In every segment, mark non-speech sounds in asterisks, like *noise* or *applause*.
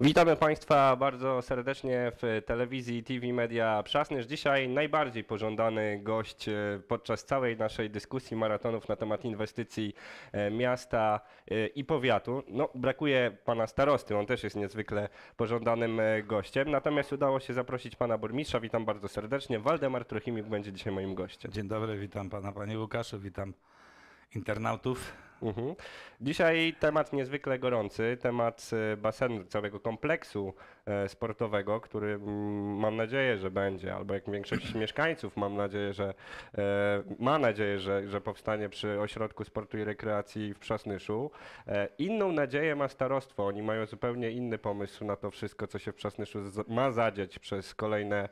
Witamy Państwa bardzo serdecznie w telewizji TV Media Przasnysz. Dzisiaj najbardziej pożądany gość e, podczas całej naszej dyskusji maratonów na temat inwestycji e, miasta e, i powiatu. No, brakuje pana starosty, on też jest niezwykle pożądanym gościem. Natomiast udało się zaprosić pana burmistrza. Witam bardzo serdecznie. Waldemar Truchimik będzie dzisiaj moim gościem. Dzień dobry, witam pana, panie Łukaszu, witam internautów. Mhm. Dzisiaj temat niezwykle gorący, temat e, basenu, całego kompleksu e, sportowego, który mm, mam nadzieję, że będzie, albo jak większość *clears throat* mieszkańców mam nadzieję, że e, ma nadzieję, że, że powstanie przy Ośrodku Sportu i Rekreacji w Przasnyszu. Inną nadzieję ma starostwo. Oni mają zupełnie inny pomysł na to wszystko, co się w Przasnyszu ma zadzieć przez kolejne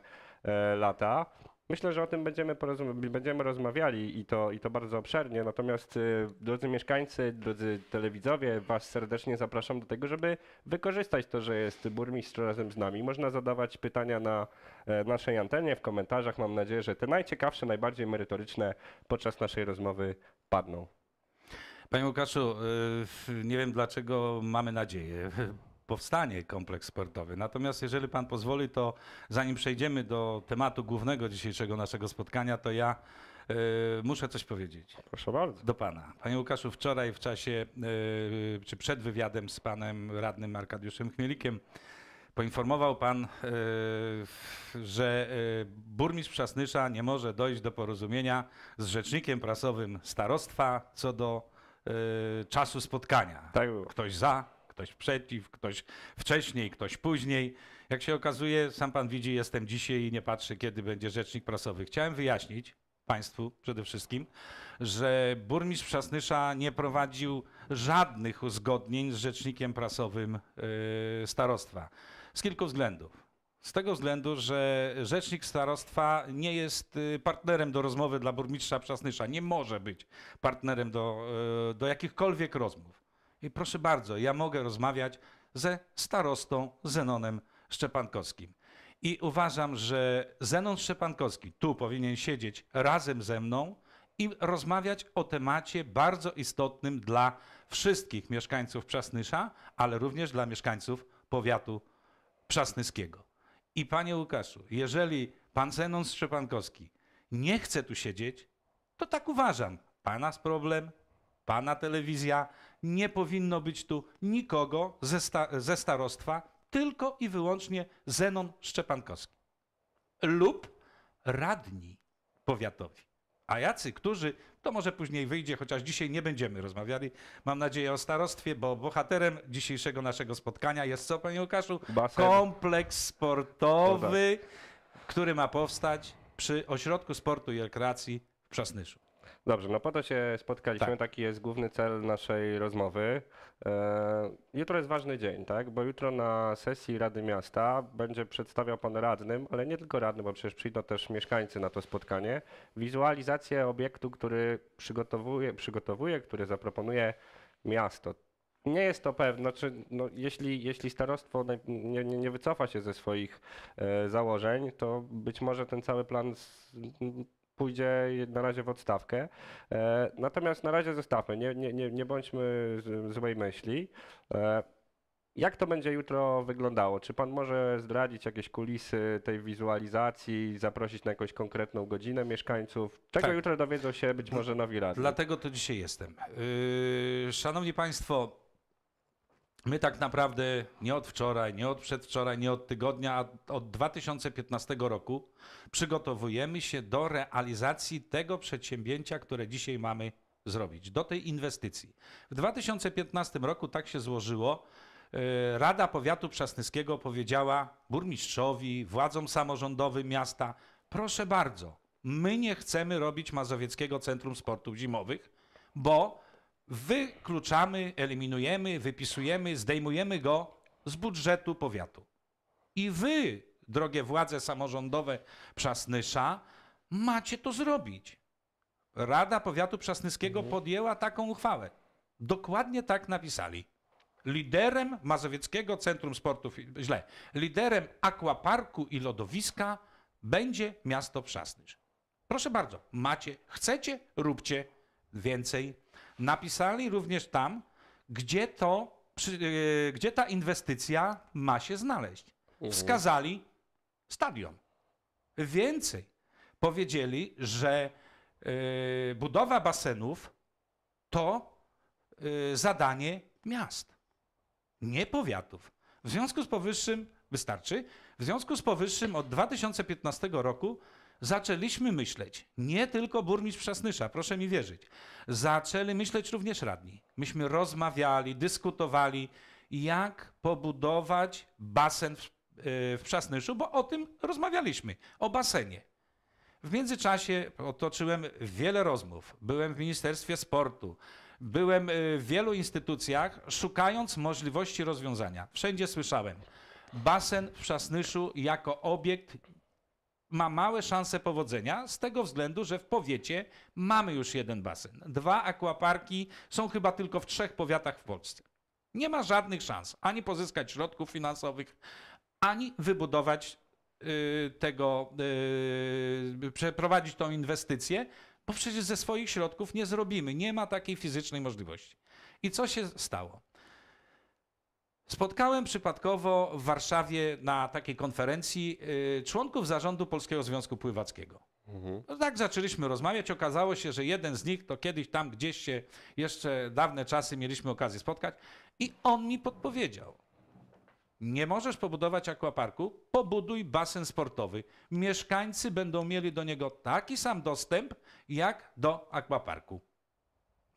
lata. Myślę, że o tym będziemy, będziemy rozmawiali i to, i to bardzo obszernie. Natomiast y, drodzy mieszkańcy, drodzy telewidzowie, Was serdecznie zapraszam do tego, żeby wykorzystać to, że jest burmistrz razem z nami. Można zadawać pytania na e, naszej antenie, w komentarzach. Mam nadzieję, że te najciekawsze, najbardziej merytoryczne podczas naszej rozmowy padną. Panie Łukaszu, y, nie wiem dlaczego mamy nadzieję powstanie kompleks sportowy. Natomiast jeżeli pan pozwoli, to zanim przejdziemy do tematu głównego dzisiejszego naszego spotkania, to ja y, muszę coś powiedzieć. Proszę bardzo. Do pana. Panie Łukaszu, wczoraj w czasie, y, czy przed wywiadem z panem radnym Arkadiuszem Chmielikiem, Poinformował pan, y, że y, burmistrz Przasnysza nie może dojść do porozumienia z rzecznikiem prasowym starostwa co do y, czasu spotkania. Tak było. Ktoś za, ktoś przeciw, ktoś wcześniej, ktoś później. Jak się okazuje, sam pan widzi, jestem dzisiaj i nie patrzy, kiedy będzie rzecznik prasowy. Chciałem wyjaśnić państwu przede wszystkim, że burmistrz Przasnysza nie prowadził żadnych uzgodnień z rzecznikiem prasowym yy, starostwa. Z kilku względów. Z tego względu, że rzecznik starostwa nie jest y, partnerem do rozmowy dla burmistrza Przasnysza, nie może być partnerem do, y, do jakichkolwiek rozmów. I proszę bardzo, ja mogę rozmawiać ze starostą Zenonem Szczepankowskim. I uważam, że Zenon Szczepankowski tu powinien siedzieć razem ze mną i rozmawiać o temacie bardzo istotnym dla wszystkich mieszkańców Przasnysza, ale również dla mieszkańców powiatu przasnyskiego. I panie Łukaszu, jeżeli pan Zenon Szczepankowski nie chce tu siedzieć, to tak uważam. Pana problem, pana telewizja, nie powinno być tu nikogo ze, sta ze starostwa, tylko i wyłącznie Zenon Szczepankowski lub radni powiatowi. A jacy, którzy, to może później wyjdzie, chociaż dzisiaj nie będziemy rozmawiali, mam nadzieję, o starostwie, bo bohaterem dzisiejszego naszego spotkania jest co, panie Łukaszu? Basen. Kompleks sportowy, który ma powstać przy Ośrodku Sportu i Rekreacji w Przasnyszu. Dobrze, no po to się spotkaliśmy, tak. taki jest główny cel naszej rozmowy. E, jutro jest ważny dzień, tak? Bo jutro na sesji Rady Miasta będzie przedstawiał pan radnym, ale nie tylko radnym, bo przecież przyjdą też mieszkańcy na to spotkanie, wizualizację obiektu, który przygotowuje, przygotowuje który zaproponuje miasto. Nie jest to pewne, znaczy, no, jeśli, jeśli starostwo nie, nie, nie wycofa się ze swoich e, założeń, to być może ten cały plan z, pójdzie na razie w odstawkę. E, natomiast na razie zostawmy, nie, nie, nie, nie bądźmy złej myśli. E, jak to będzie jutro wyglądało? Czy pan może zdradzić jakieś kulisy tej wizualizacji, zaprosić na jakąś konkretną godzinę mieszkańców? Czego tak. jutro dowiedzą się być może nowi radni? Dlatego to dzisiaj jestem. Yy, szanowni Państwo, My tak naprawdę nie od wczoraj, nie od przedwczoraj, nie od tygodnia, a od 2015 roku przygotowujemy się do realizacji tego przedsięwzięcia, które dzisiaj mamy zrobić, do tej inwestycji. W 2015 roku tak się złożyło, e, Rada Powiatu Przasnyskiego powiedziała burmistrzowi, władzom samorządowym miasta: Proszę bardzo, my nie chcemy robić Mazowieckiego Centrum Sportów Zimowych, bo wykluczamy, eliminujemy, wypisujemy, zdejmujemy go z budżetu powiatu. I wy, drogie władze samorządowe Przasnysza, macie to zrobić. Rada Powiatu Przasnyskiego mhm. podjęła taką uchwałę. Dokładnie tak napisali. Liderem Mazowieckiego Centrum Sportu, źle, liderem akwaparku i lodowiska będzie miasto Przasnysz. Proszę bardzo, macie, chcecie, róbcie więcej napisali również tam, gdzie, to, przy, e, gdzie ta inwestycja ma się znaleźć. Mhm. Wskazali stadion. Więcej, powiedzieli, że e, budowa basenów to e, zadanie miast, nie powiatów. W związku z powyższym, wystarczy, w związku z powyższym od 2015 roku zaczęliśmy myśleć, nie tylko burmistrz Przasnysza, proszę mi wierzyć, zaczęli myśleć również radni. Myśmy rozmawiali, dyskutowali, jak pobudować basen w, e, w Przasnyszu, bo o tym rozmawialiśmy, o basenie. W międzyczasie otoczyłem wiele rozmów. Byłem w Ministerstwie Sportu, byłem e, w wielu instytucjach, szukając możliwości rozwiązania. Wszędzie słyszałem, basen w Przasnyszu jako obiekt ma małe szanse powodzenia z tego względu, że w powiecie mamy już jeden basen. Dwa akwaparki są chyba tylko w trzech powiatach w Polsce. Nie ma żadnych szans ani pozyskać środków finansowych, ani wybudować y, tego, y, przeprowadzić tą inwestycję, bo przecież ze swoich środków nie zrobimy. Nie ma takiej fizycznej możliwości. I co się stało? Spotkałem przypadkowo w Warszawie na takiej konferencji y, członków zarządu Polskiego Związku Pływackiego. Mhm. No tak zaczęliśmy rozmawiać. Okazało się, że jeden z nich to kiedyś tam gdzieś się jeszcze dawne czasy mieliśmy okazję spotkać, i on mi podpowiedział: Nie możesz pobudować akwaparku, pobuduj basen sportowy. Mieszkańcy będą mieli do niego taki sam dostęp jak do akwaparku.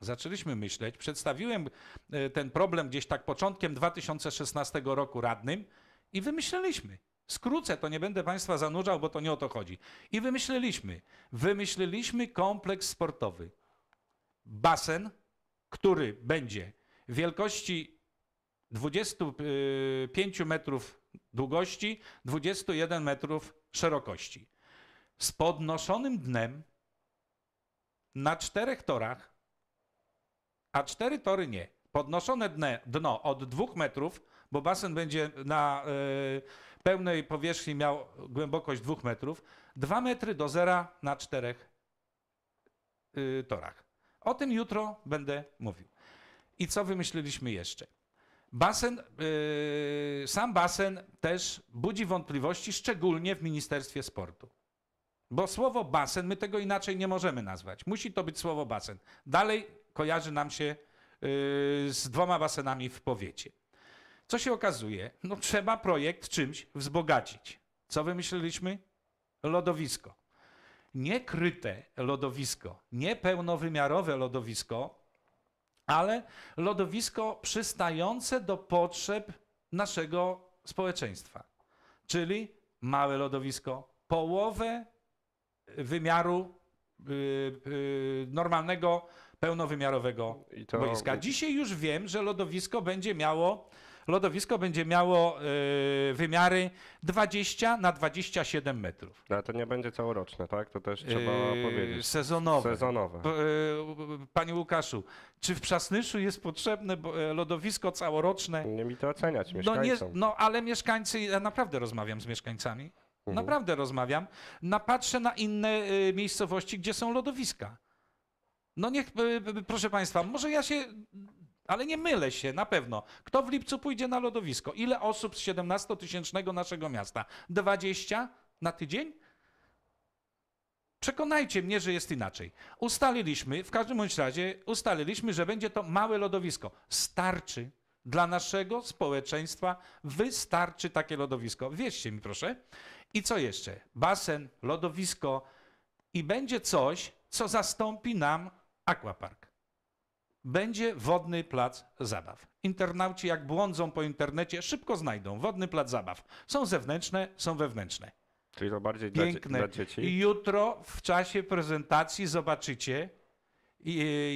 Zaczęliśmy myśleć. Przedstawiłem e, ten problem gdzieś tak początkiem 2016 roku radnym i wymyśleliśmy. Skrócę, to nie będę Państwa zanurzał, bo to nie o to chodzi. I wymyśleliśmy. Wymyśliliśmy kompleks sportowy. Basen, który będzie wielkości 25 metrów długości, 21 metrów szerokości. Z podnoszonym dnem na czterech torach a cztery tory nie. Podnoszone dne, dno od dwóch metrów, bo basen będzie na y, pełnej powierzchni miał głębokość dwóch metrów, dwa metry do zera na czterech y, torach. O tym jutro będę mówił. I co wymyśliliśmy jeszcze? Basen, y, sam basen też budzi wątpliwości, szczególnie w Ministerstwie Sportu. Bo słowo basen, my tego inaczej nie możemy nazwać. Musi to być słowo basen. Dalej kojarzy nam się y, z dwoma basenami w powiecie. Co się okazuje? No trzeba projekt czymś wzbogacić. Co wymyśliliśmy? Lodowisko. Niekryte lodowisko, nie pełnowymiarowe lodowisko, ale lodowisko przystające do potrzeb naszego społeczeństwa. Czyli małe lodowisko, połowę wymiaru yy, yy, normalnego pełnowymiarowego to... boiska. Dzisiaj już wiem, że lodowisko będzie miało lodowisko będzie miało y, wymiary 20 na 27 metrów. No, ale to nie będzie całoroczne, tak? To też trzeba yy, powiedzieć. Sezonowe. sezonowe. P, y, panie Łukaszu, czy w Przasnyszu jest potrzebne y, lodowisko całoroczne? Nie mi to oceniać, mieszkańcom. No, nie, no ale mieszkańcy, ja naprawdę rozmawiam z mieszkańcami, mhm. naprawdę rozmawiam, napatrzę na inne y, miejscowości, gdzie są lodowiska. No niech, y, y, y, proszę Państwa, może ja się ale nie mylę się, na pewno. Kto w lipcu pójdzie na lodowisko? Ile osób z 17-tysięcznego naszego miasta? 20 na tydzień? Przekonajcie mnie, że jest inaczej. Ustaliliśmy, w każdym bądź razie ustaliliśmy, że będzie to małe lodowisko. Starczy dla naszego społeczeństwa, wystarczy takie lodowisko. Wierzcie mi proszę. I co jeszcze? Basen, lodowisko i będzie coś, co zastąpi nam Aquapark. Będzie wodny plac zabaw. Internauci, jak błądzą po internecie, szybko znajdą wodny plac zabaw. Są zewnętrzne, są wewnętrzne. Czyli to bardziej Piękne. dla, dzieci. I jutro w czasie prezentacji zobaczycie, y,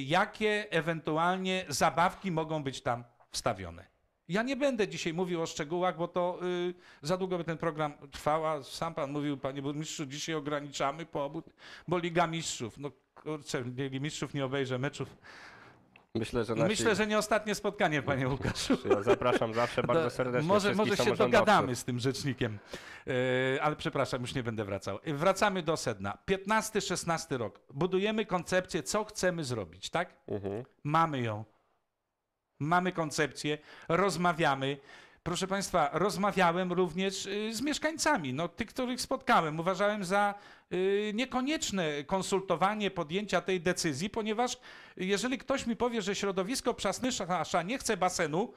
jakie ewentualnie zabawki mogą być tam wstawione. Ja nie będę dzisiaj mówił o szczegółach, bo to y, za długo by ten program trwał, sam pan mówił, panie burmistrzu, dzisiaj ograniczamy pobud. bo Liga Mistrzów, no kurczę, Ligi Mistrzów nie obejrzę meczów. Myślę że, nasi... Myślę, że nie ostatnie spotkanie, panie Łukaszu. Ja zapraszam zawsze *laughs* no, bardzo serdecznie. może, może się dogadamy z tym rzecznikiem, e, ale przepraszam, już nie będę wracał. E, wracamy do sedna. 15-16 rok. Budujemy koncepcję, co chcemy zrobić, tak? Uh mhm. -huh. Mamy ją mamy koncepcję, rozmawiamy. Proszę Państwa, rozmawiałem również y, z mieszkańcami, no, tych, których spotkałem. Uważałem za y, niekonieczne konsultowanie podjęcia tej decyzji, ponieważ jeżeli ktoś mi powie, że środowisko Przasnysza nie chce basenu,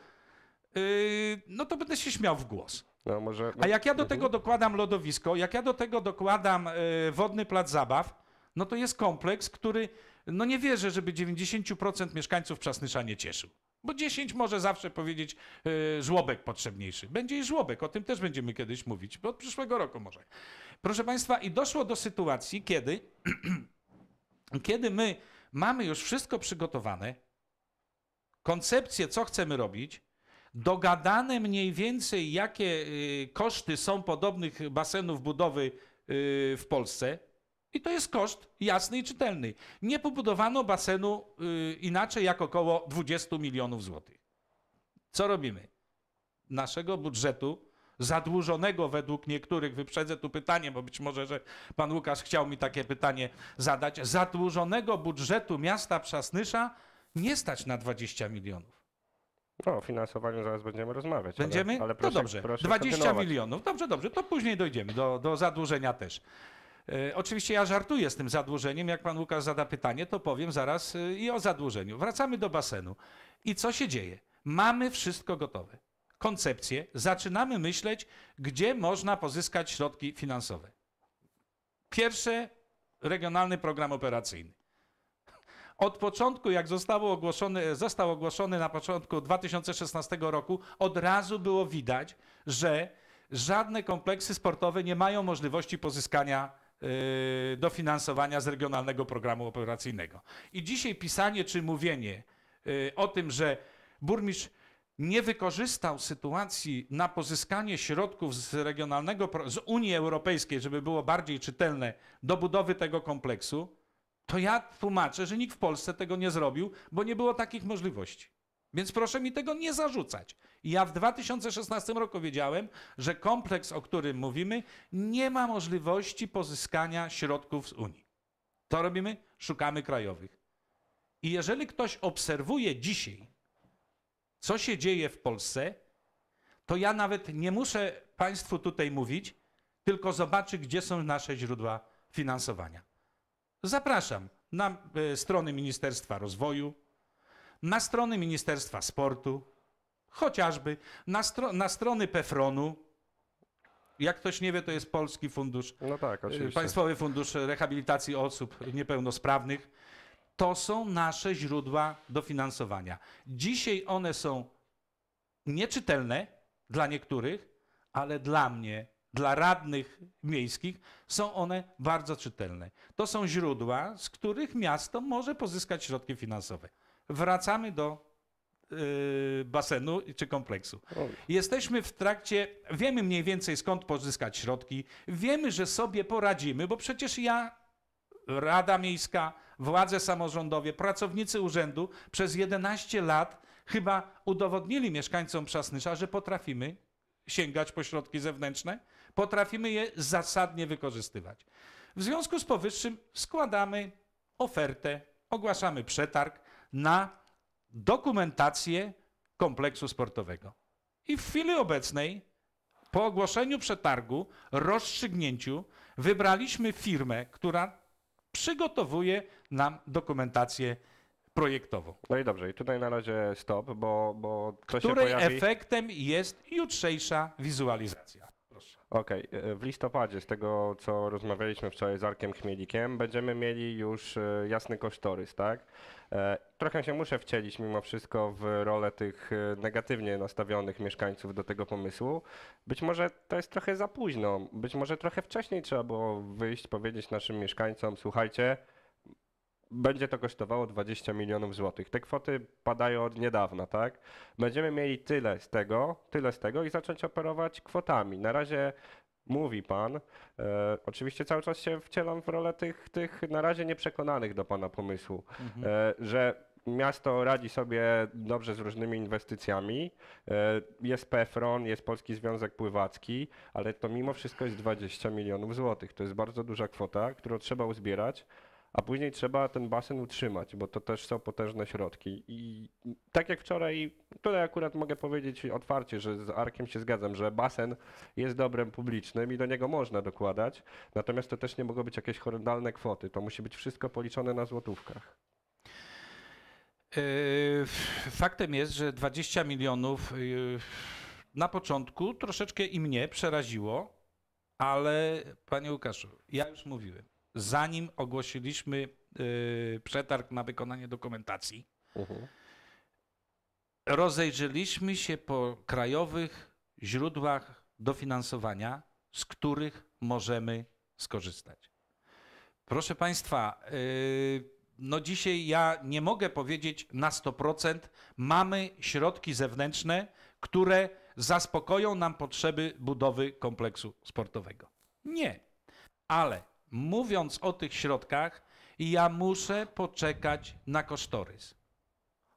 y, no to będę się śmiał w głos. No, może... A jak ja do mhm. tego dokładam lodowisko, jak ja do tego dokładam wodny plac zabaw, no to jest kompleks, który no nie wierzę, żeby 90% mieszkańców Przasnysza nie cieszył. Bo 10 może zawsze powiedzieć y, żłobek potrzebniejszy. Będzie i żłobek, o tym też będziemy kiedyś mówić, bo od przyszłego roku może. Proszę Państwa, i doszło do sytuacji, kiedy, *clears throat* kiedy my mamy już wszystko przygotowane, koncepcję, co chcemy robić, dogadane mniej więcej, jakie y, koszty są podobnych basenów budowy y, w Polsce, i to jest koszt jasny i czytelny. Nie pobudowano basenu y, inaczej jak około 20 milionów złotych. Co robimy? Naszego budżetu zadłużonego według niektórych, wyprzedzę tu pytanie, bo być może, że pan Łukasz chciał mi takie pytanie zadać, zadłużonego budżetu miasta Przasnysza nie stać na 20 milionów. No, o finansowaniu zaraz będziemy rozmawiać. Będziemy? Ale, ale proszę, to dobrze. Proszę 20 milionów. Dobrze, dobrze. To później dojdziemy do, do zadłużenia też. E, oczywiście ja żartuję z tym zadłużeniem. Jak pan Łukasz zada pytanie, to powiem zaraz e, i o zadłużeniu. Wracamy do basenu. I co się dzieje? Mamy wszystko gotowe. Koncepcję. Zaczynamy myśleć, gdzie można pozyskać środki finansowe. Pierwsze, regionalny program operacyjny. Od początku, jak zostało został ogłoszony na początku 2016 roku, od razu było widać, że żadne kompleksy sportowe nie mają możliwości pozyskania Y, dofinansowania z regionalnego programu operacyjnego. I dzisiaj pisanie czy mówienie y, o tym, że burmistrz nie wykorzystał sytuacji na pozyskanie środków z regionalnego, z Unii Europejskiej, żeby było bardziej czytelne, do budowy tego kompleksu, to ja tłumaczę, że nikt w Polsce tego nie zrobił, bo nie było takich możliwości. Więc proszę mi tego nie zarzucać. I ja w 2016 roku wiedziałem, że kompleks, o którym mówimy, nie ma możliwości pozyskania środków z Unii. To robimy? Szukamy krajowych. I jeżeli ktoś obserwuje dzisiaj, co się dzieje w Polsce, to ja nawet nie muszę Państwu tutaj mówić, tylko zobaczy, gdzie są nasze źródła finansowania. Zapraszam na e, strony Ministerstwa Rozwoju, na strony Ministerstwa Sportu, chociażby na, stro na strony Pefronu, jak ktoś nie wie, to jest Polski Fundusz, no tak, e, oczywiście. Państwowy Fundusz Rehabilitacji Osób Niepełnosprawnych. To są nasze źródła dofinansowania. Dzisiaj one są nieczytelne dla niektórych, ale dla mnie, dla radnych miejskich są one bardzo czytelne. To są źródła, z których miasto może pozyskać środki finansowe. Wracamy do Y, basenu czy kompleksu. Jesteśmy w trakcie, wiemy mniej więcej skąd pozyskać środki, wiemy, że sobie poradzimy, bo przecież ja, Rada Miejska, władze samorządowe, pracownicy urzędu przez 11 lat chyba udowodnili mieszkańcom Przasnysza, że potrafimy sięgać po środki zewnętrzne, potrafimy je zasadnie wykorzystywać. W związku z powyższym składamy ofertę, ogłaszamy przetarg na dokumentację kompleksu sportowego. I w chwili obecnej, po ogłoszeniu przetargu, rozstrzygnięciu, wybraliśmy firmę, która przygotowuje nam dokumentację projektową. No i dobrze, i tutaj na razie stop, bo, bo to której się pojawi... efektem jest jutrzejsza wizualizacja. Okej, okay. E, w listopadzie, z tego co rozmawialiśmy wczoraj z Arkiem Chmielikiem, będziemy mieli już e, jasny kosztorys, tak? E, trochę się muszę wcielić mimo wszystko w rolę tych negatywnie nastawionych mieszkańców do tego pomysłu. Być może to jest trochę za późno, być może trochę wcześniej trzeba było wyjść, powiedzieć naszym mieszkańcom, słuchajcie, będzie to kosztowało 20 milionów złotych. Te kwoty padają od niedawna, tak? Będziemy mieli tyle z tego, tyle z tego i zacząć operować kwotami. Na razie mówi pan. E, oczywiście cały czas się wcielam w rolę tych, tych na razie nieprzekonanych do pana pomysłu, mhm. e, że miasto radzi sobie dobrze z różnymi inwestycjami. E, jest PFRON, jest Polski Związek Pływacki, ale to mimo wszystko jest 20 milionów złotych. To jest bardzo duża kwota, którą trzeba uzbierać, a później trzeba ten basen utrzymać, bo to też są potężne środki. I tak jak wczoraj, tutaj akurat mogę powiedzieć otwarcie, że z Arkiem się zgadzam, że basen jest dobrem publicznym i do niego można dokładać, natomiast to też nie mogą być jakieś horrendalne kwoty. To musi być wszystko policzone na złotówkach. Yy, faktem jest, że 20 milionów yy, na początku troszeczkę i mnie przeraziło, ale panie Łukaszu, ja już mówiłem zanim ogłosiliśmy y, przetarg na wykonanie dokumentacji, mhm. rozejrzeliśmy się po krajowych źródłach dofinansowania, z których możemy skorzystać. Proszę Państwa, y, no dzisiaj ja nie mogę powiedzieć na 100%, mamy środki zewnętrzne, które zaspokoją nam potrzeby budowy kompleksu sportowego. Nie, ale mówiąc o tych środkach, ja muszę poczekać na kosztorys.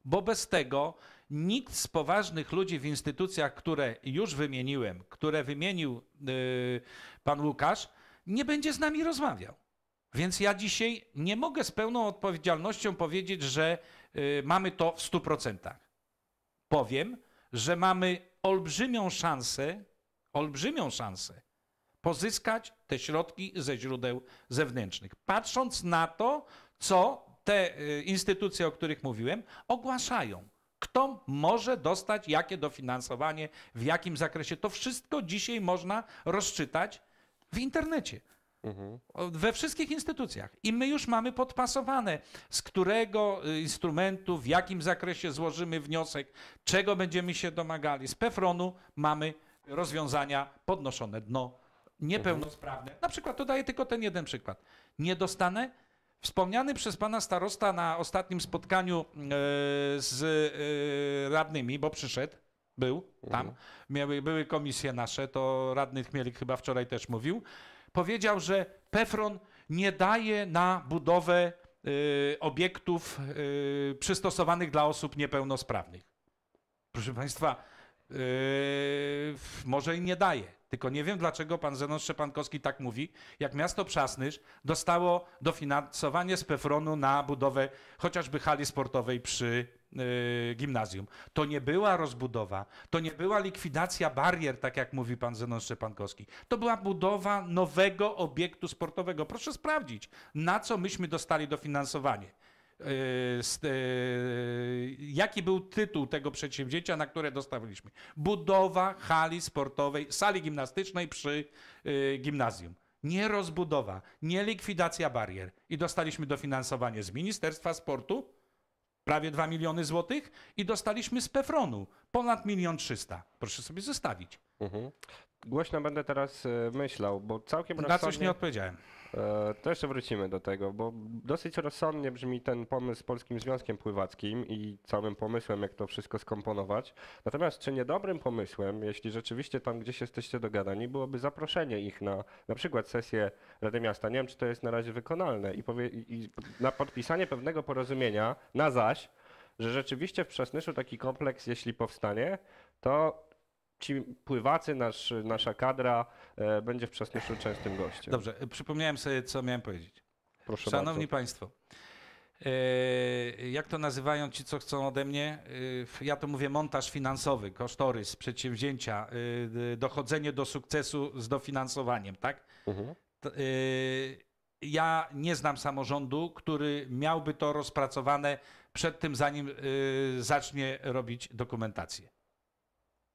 Bo bez tego nikt z poważnych ludzi w instytucjach, które już wymieniłem, które wymienił yy, pan Łukasz, nie będzie z nami rozmawiał. Więc ja dzisiaj nie mogę z pełną odpowiedzialnością powiedzieć, że yy, mamy to w 100%. Powiem, że mamy olbrzymią szansę, olbrzymią szansę pozyskać te środki ze źródeł zewnętrznych. Patrząc na to, co te y, instytucje, o których mówiłem, ogłaszają. Kto może dostać jakie dofinansowanie, w jakim zakresie. To wszystko dzisiaj można rozczytać w internecie. Mhm. We wszystkich instytucjach. I my już mamy podpasowane, z którego y, instrumentu, w jakim zakresie złożymy wniosek, czego będziemy się domagali. Z pefron mamy rozwiązania podnoszone dno Mhm. niepełnosprawne. Na przykład, to daję tylko ten jeden przykład. Nie dostanę. Wspomniany przez pana starosta na ostatnim spotkaniu e, z e, radnymi, bo przyszedł, był mhm. tam, miały, były komisje nasze, to radny Chmielik chyba wczoraj też mówił, powiedział, że PEFRON nie daje na budowę e, obiektów przystosowanych dla osób niepełnosprawnych. Proszę państwa, Yy, może i nie daje. Tylko nie wiem, dlaczego pan Zenon Szczepankowski tak mówi, jak miasto Przasnysz dostało dofinansowanie z Pefronu na budowę chociażby hali sportowej przy yy, gimnazjum. To nie była rozbudowa, to nie była likwidacja barier, tak jak mówi pan Zenon Szczepankowski. To była budowa nowego obiektu sportowego. Proszę sprawdzić, na co myśmy dostali dofinansowanie. E, e, jaki był tytuł tego przedsięwzięcia, na które dostawiliśmy? Budowa hali sportowej, sali gimnastycznej przy e, gimnazjum nie rozbudowa, nie likwidacja barier. I dostaliśmy dofinansowanie z Ministerstwa Sportu, prawie 2 miliony złotych, i dostaliśmy z Pefronu ponad milion trzysta. Proszę sobie zostawić. Mhm. Głośno będę teraz myślał, bo całkiem Na coś nie odpowiedziałem. E, to jeszcze wrócimy do tego, bo dosyć rozsądnie brzmi ten pomysł z Polskim Związkiem Pływackim i całym pomysłem, jak to wszystko skomponować. Natomiast czy niedobrym pomysłem, jeśli rzeczywiście tam gdzieś jesteście dogadani, byłoby zaproszenie ich na na przykład sesję Rady Miasta, nie wiem czy to jest na razie wykonalne, i, powie, i na podpisanie pewnego porozumienia na zaś, że rzeczywiście w Przesnyszu taki kompleks, jeśli powstanie, to ci pływacy, nasz, nasza kadra e, będzie w Przasnyszu częstym gościem. Dobrze, e, przypomniałem sobie, co miałem powiedzieć. Proszę Szanowni bardzo. Państwo, e, jak to nazywają ci, co chcą ode mnie? E, ja to mówię montaż finansowy, kosztorys, przedsięwzięcia, e, dochodzenie do sukcesu z dofinansowaniem, tak? Mhm. E, ja nie znam samorządu, który miałby to rozpracowane przed tym, zanim zacznie robić dokumentację.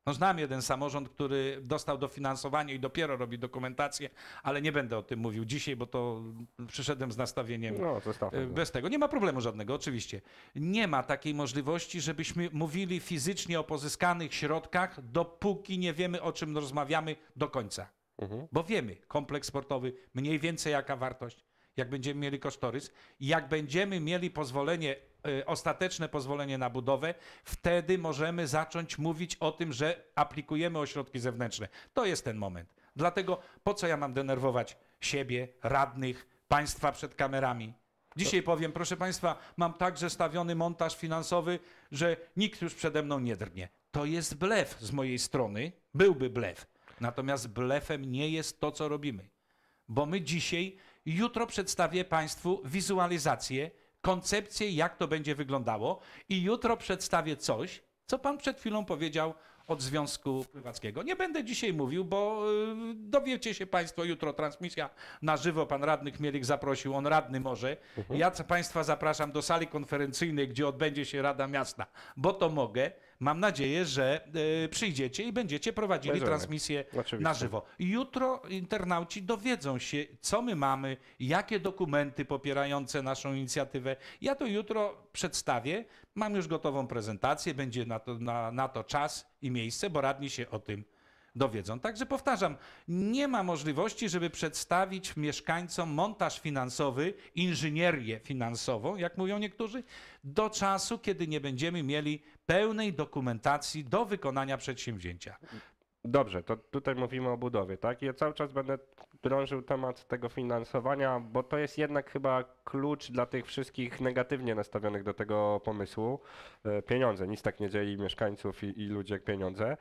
No znam jeden samorząd, który dostał dofinansowanie i dopiero robi dokumentację, ale nie będę o tym mówił dzisiaj, bo to przyszedłem z nastawieniem no, e, bez tego. Nie ma problemu żadnego, oczywiście. Nie ma takiej możliwości, żebyśmy mówili fizycznie o pozyskanych środkach, dopóki nie wiemy, o czym rozmawiamy do końca. Mhm. Bo wiemy, kompleks sportowy, mniej więcej jaka wartość, jak będziemy mieli kosztorys i jak będziemy mieli pozwolenie Y, ostateczne pozwolenie na budowę, wtedy możemy zacząć mówić o tym, że aplikujemy ośrodki zewnętrzne. To jest ten moment. Dlatego po co ja mam denerwować siebie, radnych, państwa przed kamerami? Dzisiaj powiem, proszę Państwa, mam tak zestawiony montaż finansowy, że nikt już przede mną nie drgnie. To jest blef z mojej strony, byłby blef. Natomiast blefem nie jest to, co robimy. Bo my dzisiaj, jutro przedstawię Państwu wizualizację, koncepcję, jak to będzie wyglądało. I jutro przedstawię coś, co pan przed chwilą powiedział od Związku Pływackiego. Nie będę dzisiaj mówił, bo y, dowiecie się Państwo jutro transmisja na żywo. Pan radny Chmielik zaprosił, on radny może. Mhm. Ja Państwa zapraszam do sali konferencyjnej, gdzie odbędzie się Rada Miasta, bo to mogę. Mam nadzieję, że e, przyjdziecie i będziecie prowadzili transmisję Oczywiście. na żywo. Jutro internauci dowiedzą się, co my mamy, jakie dokumenty popierające naszą inicjatywę. Ja to jutro przedstawię. Mam już gotową prezentację, będzie na to, na, na to czas i miejsce, bo radni się o tym dowiedzą. Także powtarzam, nie ma możliwości, żeby przedstawić mieszkańcom montaż finansowy, inżynierię finansową, jak mówią niektórzy, do czasu, kiedy nie będziemy mieli pełnej dokumentacji do wykonania przedsięwzięcia. Dobrze, to tutaj mówimy o budowie, tak? Ja cały czas będę drążył temat tego finansowania, bo to jest jednak chyba klucz dla tych wszystkich negatywnie nastawionych do tego pomysłu. E, pieniądze, nic tak nie dzieli mieszkańców i, i ludzi jak pieniądze.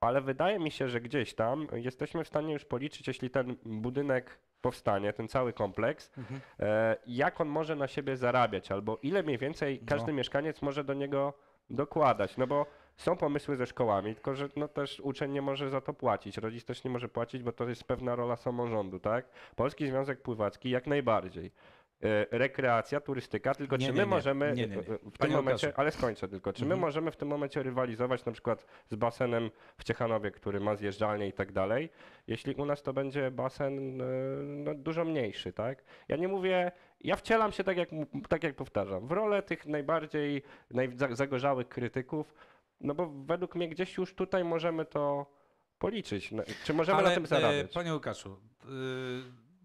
Ale wydaje mi się, że gdzieś tam jesteśmy w stanie już policzyć, jeśli ten budynek powstanie, ten cały kompleks, mhm. E, jak on może na siebie zarabiać, albo ile mniej więcej każdy no. mieszkaniec może do niego dokładać, no bo są pomysły ze szkołami, tylko że no też uczeń nie może za to płacić, rodzic też nie może płacić, bo to jest pewna rola samorządu, tak? Polski Związek Pływacki jak najbardziej. E, rekreacja, turystyka, tylko nie, czy my nie, możemy nie, e, w tym momencie, ale skończę tylko, czy my mhm. możemy w tym momencie rywalizować na przykład z basenem w Ciechanowie, który ma zjeżdżalnię i tak dalej, jeśli u nas to będzie basen e, no, dużo mniejszy, tak? Ja nie mówię, ja wcielam się, tak jak, tak jak powtarzam, w rolę tych najbardziej zagorzałych krytyków, no bo według mnie gdzieś już tutaj możemy to policzyć. Czy możemy Ale, na tym e, zarabiać? Panie Łukaszu, yy,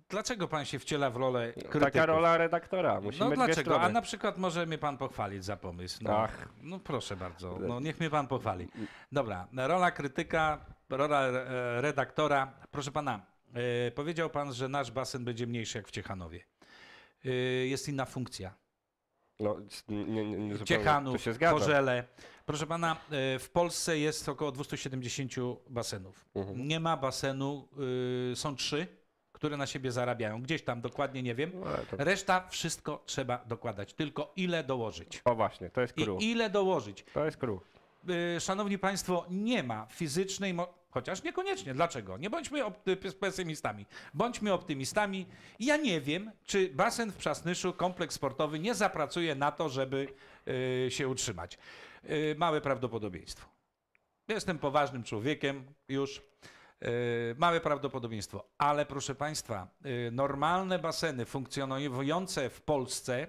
dlaczego pan się wciela w rolę krytyków? Taka rola redaktora. Musimy no dlaczego? A na przykład może mnie pan pochwalić za pomysł. No, Ach. no proszę bardzo, no niech mnie pan pochwali. Dobra, rola krytyka, rola e, redaktora. Proszę pana, yy, powiedział pan, że nasz basen będzie mniejszy jak w Ciechanowie. Y, jest inna funkcja. No, nie, nie, nie Ciechanów, Korzele. Proszę pana, y, w Polsce jest około 270 basenów. Mhm. Nie ma basenu, y, są trzy, które na siebie zarabiają. Gdzieś tam dokładnie nie wiem. No, to... Reszta wszystko trzeba dokładać. Tylko ile dołożyć. O właśnie, to jest kruch. I ile dołożyć. To jest kruch. Szanowni Państwo, nie ma fizycznej. Chociaż niekoniecznie. Dlaczego? Nie bądźmy pesymistami. Bądźmy optymistami. Ja nie wiem, czy basen w Przasnyszu, kompleks sportowy nie zapracuje na to, żeby y, się utrzymać. Y, małe prawdopodobieństwo. Jestem poważnym człowiekiem już. Y, małe prawdopodobieństwo. Ale proszę Państwa, normalne baseny funkcjonujące w Polsce,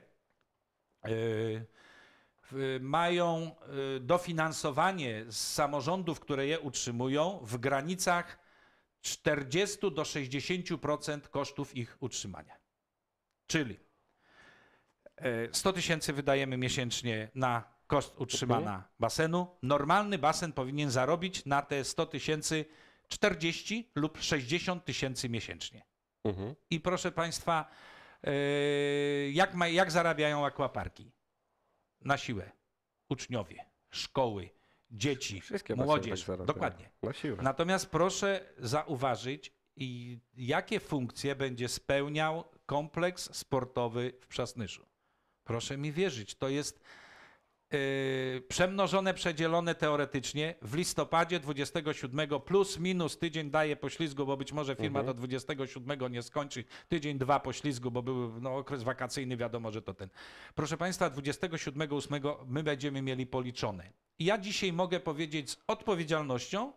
yy, mają y, dofinansowanie z samorządów, które je utrzymują, w granicach 40 do 60% kosztów ich utrzymania. Czyli 100 y, tysięcy wydajemy miesięcznie na koszt utrzymania basenu. Normalny basen powinien zarobić na te 100 tysięcy 40 lub 60 tysięcy miesięcznie. Mhm. I proszę Państwa, y, jak, ma, jak zarabiają akwaparki? na siłę uczniowie, szkoły, dzieci, Wszystkie młodzież. Tak dokładnie. Na siłę. Natomiast proszę zauważyć, i jakie funkcje będzie spełniał kompleks sportowy w Przasnyszu. Proszę mi wierzyć, to jest Y, przemnożone, przedzielone teoretycznie w listopadzie 27 plus minus tydzień daje poślizgu, bo być może firma mhm. do 27 nie skończy, tydzień, dwa poślizgu, bo był no, okres wakacyjny, wiadomo, że to ten. Proszę Państwa, 27, 8 my będziemy mieli policzone. Ja dzisiaj mogę powiedzieć z odpowiedzialnością,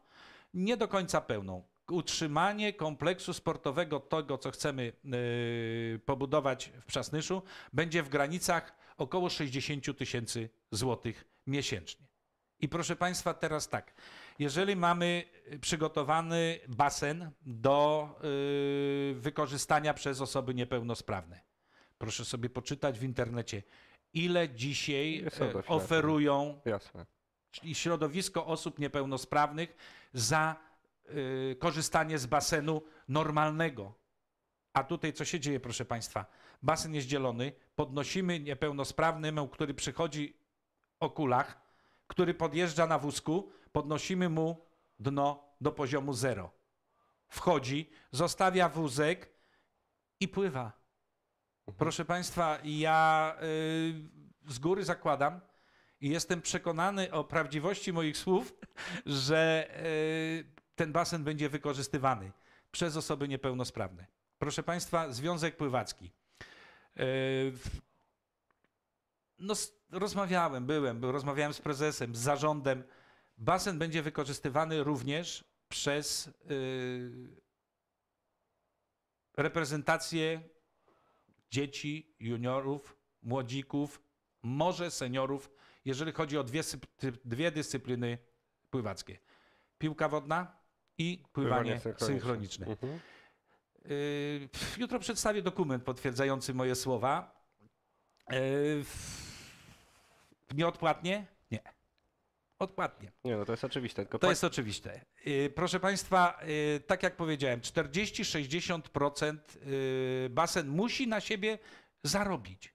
nie do końca pełną utrzymanie kompleksu sportowego tego, co chcemy y, pobudować w Przasnyszu, będzie w granicach około 60 tysięcy złotych miesięcznie. I proszę Państwa, teraz tak. Jeżeli mamy przygotowany basen do y, wykorzystania przez osoby niepełnosprawne, proszę sobie poczytać w internecie, ile dzisiaj e, oferują Jasne. środowisko osób niepełnosprawnych za Y, korzystanie z basenu normalnego. A tutaj co się dzieje, proszę Państwa? Basen jest dzielony, podnosimy niepełnosprawnym, który przychodzi o kulach, który podjeżdża na wózku, podnosimy mu dno do poziomu zero. Wchodzi, zostawia wózek i pływa. Mhm. Proszę Państwa, ja y, z góry zakładam i jestem przekonany o prawdziwości moich słów, że y, ten basen będzie wykorzystywany przez osoby niepełnosprawne. Proszę Państwa, Związek Pływacki. E, no, rozmawiałem, byłem, rozmawiałem z prezesem, z zarządem. Basen będzie wykorzystywany również przez e, reprezentację dzieci, juniorów, młodzików, może seniorów, jeżeli chodzi o dwie, dwie dyscypliny pływackie. Piłka wodna, i pływanie, pływanie synchroniczne. Mhm. Y, jutro przedstawię dokument potwierdzający moje słowa. Y, nieodpłatnie? Nie. Odpłatnie. Nie, no to jest oczywiste. to jest oczywiste. Y, proszę Państwa, tak jak powiedziałem, 40-60% basen musi na siebie zarobić.